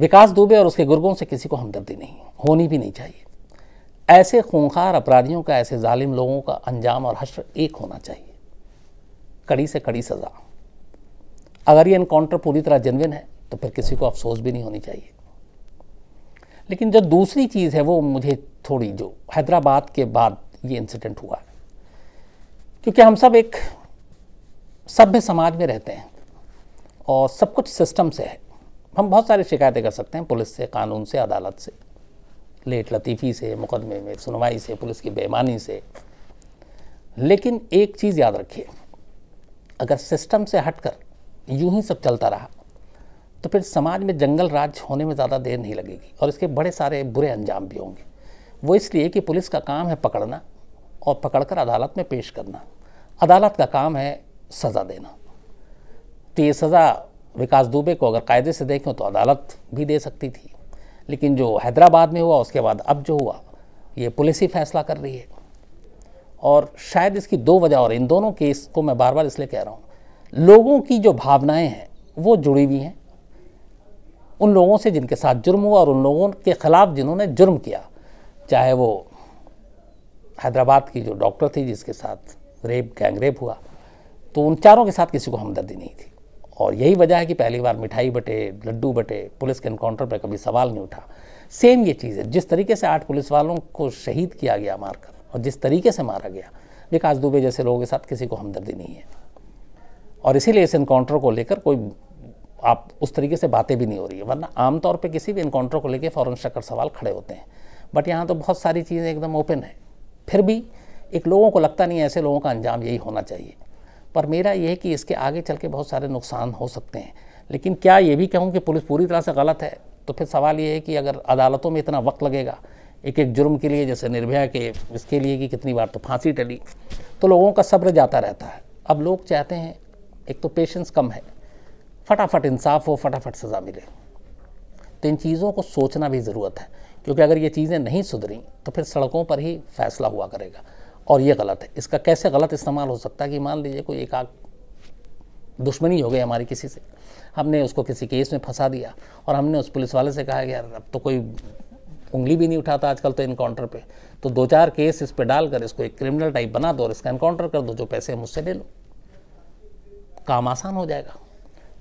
विकास दुबे और उसके गुर्गों से किसी को हमदर्दी नहीं होनी भी नहीं चाहिए ऐसे खूंखार अपराधियों का ऐसे जालिम लोगों का अंजाम और हश्र एक होना चाहिए कड़ी से कड़ी सज़ा अगर ये इनकाउंटर पूरी तरह जेनविन है तो फिर किसी को अफसोस भी नहीं होनी चाहिए लेकिन जो दूसरी चीज़ है वो मुझे थोड़ी जो हैदराबाद के बाद ये इंसिडेंट हुआ है क्योंकि हम सब एक सभ्य समाज में रहते हैं और सब कुछ सिस्टम से है हम बहुत सारी शिकायतें कर सकते हैं पुलिस से कानून से अदालत से लेट लतीफ़ी से मुकदमे में सुनवाई से पुलिस की बेईमानी से लेकिन एक चीज़ याद रखिए अगर सिस्टम से हटकर यूं ही सब चलता रहा तो फिर समाज में जंगल राज होने में ज़्यादा देर नहीं लगेगी और इसके बड़े सारे बुरे अंजाम भी होंगे वो इसलिए कि पुलिस का काम है पकड़ना और पकड़कर अदालत में पेश करना अदालत का काम है सज़ा देना तो ये सज़ा विकास दुबे को अगर कायदे से देखें तो अदालत भी दे सकती थी लेकिन जो हैदराबाद में हुआ उसके बाद अब जो हुआ ये पुलिस ही फैसला कर रही है और शायद इसकी दो वजह और इन दोनों केस को मैं बार बार इसलिए कह रहा हूँ लोगों की जो भावनाएं हैं वो जुड़ी हुई हैं उन लोगों से जिनके साथ जुर्म हुआ और उन लोगों के ख़िलाफ़ जिन्होंने जुर्म किया चाहे वो हैदराबाद की जो डॉक्टर थी जिसके साथ रेप गैंग रेप हुआ तो उन चारों के साथ किसी को हमदर्दी नहीं थी और यही वजह है कि पहली बार मिठाई बटे लड्डू बटे पुलिस के इनकाउंटर पर कभी सवाल नहीं उठा सेम ये चीज़ है जिस तरीके से आठ पुलिस वालों को शहीद किया गया मारकर और जिस तरीके से मारा गया विकास दुबे जैसे लोगों के साथ किसी को हमदर्दी नहीं है और इसीलिए इस इनकाउंटर को लेकर कोई आप उस तरीके से बातें भी नहीं हो रही है वरना आमतौर पर किसी भी इनकाउंटर को लेकर फ़ौरन शक्कर सवाल खड़े होते हैं बट यहाँ तो बहुत सारी चीज़ें एकदम ओपन है फिर भी एक लोगों को लगता नहीं है ऐसे लोगों का अंजाम यही होना चाहिए पर मेरा यह है कि इसके आगे चल के बहुत सारे नुकसान हो सकते हैं लेकिन क्या ये भी कहूँ कि पुलिस पूरी तरह से गलत है तो फिर सवाल ये है कि अगर अदालतों में इतना वक्त लगेगा एक एक जुर्म के लिए जैसे निर्भया के इसके लिए कि कितनी बार तो फांसी टली तो लोगों का सब्र जाता रहता है अब लोग चाहते हैं एक तो पेशेंस कम है फटाफट इंसाफ हो फटाफट सज़ा मिले तो इन चीज़ों को सोचना भी ज़रूरत है क्योंकि अगर ये चीज़ें नहीं सुधरी तो फिर सड़कों पर ही फैसला हुआ करेगा और ये गलत है इसका कैसे गलत इस्तेमाल हो सकता है कि मान लीजिए कोई एक आग दुश्मनी हो गई हमारी किसी से हमने उसको किसी केस में फंसा दिया और हमने उस पुलिस वाले से कहा कि यार अब तो कोई उंगली भी नहीं उठाता आजकल तो इनकाउंटर पे तो दो चार केस इस पर डालकर इसको एक क्रिमिनल टाइप बना दो और इसका इनकाउंटर कर दो जो पैसे मुझसे ले लो काम आसान हो जाएगा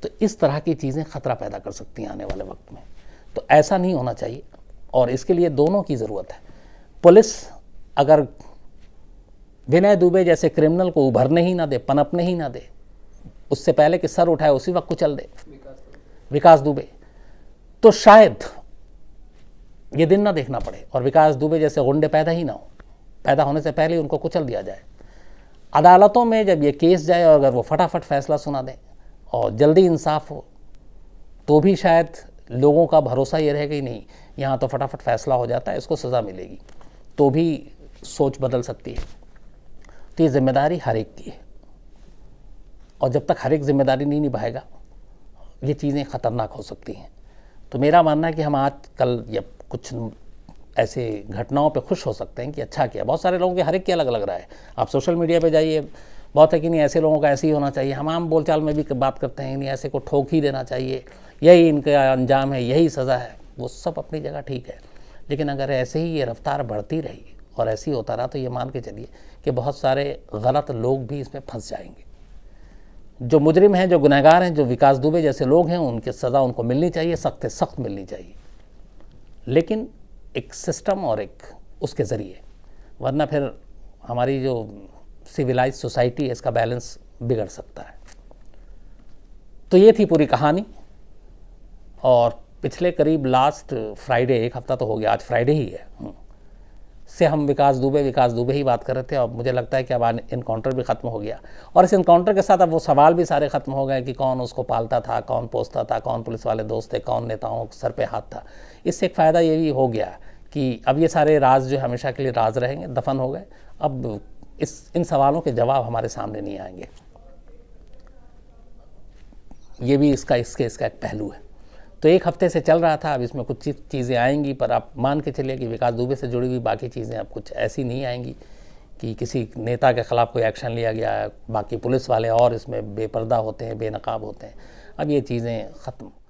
तो इस तरह की चीज़ें खतरा पैदा कर सकती हैं आने वाले वक्त में तो ऐसा नहीं होना चाहिए और इसके लिए दोनों की ज़रूरत है पुलिस अगर विनय दुबे जैसे क्रिमिनल को उभरने ही ना दे पनपने ही ना दे उससे पहले कि सर उठाए उसी वक्त कुचल दे विकास दुबे तो शायद ये दिन ना देखना पड़े और विकास दुबे जैसे गुंडे पैदा ही ना हो पैदा होने से पहले उनको कुचल दिया जाए अदालतों में जब ये केस जाए और अगर वो फटाफट फैसला सुना दें और जल्दी इंसाफ हो तो भी शायद लोगों का भरोसा ये रहेगा ही नहीं यहाँ तो फटाफट फैसला हो जाता है इसको सज़ा मिलेगी तो भी सोच बदल सकती है तो ये जिम्मेदारी हर एक की है और जब तक हर एक जिम्मेदारी नहीं निभाएगा ये चीज़ें ख़तरनाक हो सकती हैं तो मेरा मानना है कि हम आज कल जब कुछ ऐसे घटनाओं पे खुश हो सकते हैं कि अच्छा किया बहुत सारे लोगों के हर एक के अलग अलग रहा है आप सोशल मीडिया पे जाइए बहुत है कि नहीं ऐसे लोगों का ऐसे ही होना चाहिए हम आम बोलचाल में भी बात करते हैं नहीं ऐसे को ठोक ही देना चाहिए यही इनका अंजाम है यही सज़ा है वो सब अपनी जगह ठीक है लेकिन अगर ऐसे ही ये रफ्तार बढ़ती रही और ऐसे ही होता रहा तो ये मान के चलिए कि बहुत सारे गलत लोग भी इसमें फंस जाएंगे जो मुजरिम हैं जो गुनहगार हैं जो विकास दुबे जैसे लोग हैं उनकी सज़ा उनको मिलनी चाहिए सख्त सख्त मिलनी चाहिए लेकिन एक सिस्टम और एक उसके ज़रिए वरना फिर हमारी जो सिविलाइज सोसाइटी है इसका बैलेंस बिगड़ सकता है तो ये थी पूरी कहानी और पिछले करीब लास्ट फ्राइडे एक हफ़्ता तो हो गया आज फ्राइडे ही है हम्म। से हम विकास दुबे विकास दुबे ही बात कर रहे थे और मुझे लगता है कि अब इनकाउंटर भी ख़त्म हो गया और इस इनकाउंटर के साथ अब वो सवाल भी सारे ख़त्म हो गए कि कौन उसको पालता था कौन पोसता था कौन पुलिस वाले दोस्त थे कौन नेताओं के सर पे हाथ था इससे एक फ़ायदा ये भी हो गया कि अब ये सारे राज जो हमेशा के लिए राज रहेंगे दफन हो गए अब इस इन सवालों के जवाब हमारे सामने नहीं आएंगे ये भी इसका इसके इसका एक पहलू है तो एक हफ्ते से चल रहा था अब इसमें कुछ चीज़ें आएंगी पर आप मान के चलिए कि विकास दुबे से जुड़ी हुई बाकी चीज़ें अब कुछ ऐसी नहीं आएंगी कि किसी नेता के ख़िलाफ़ कोई एक्शन लिया गया बाकी पुलिस वाले और इसमें बेपर्दा होते हैं बेनकाब होते हैं अब ये चीज़ें ख़त्म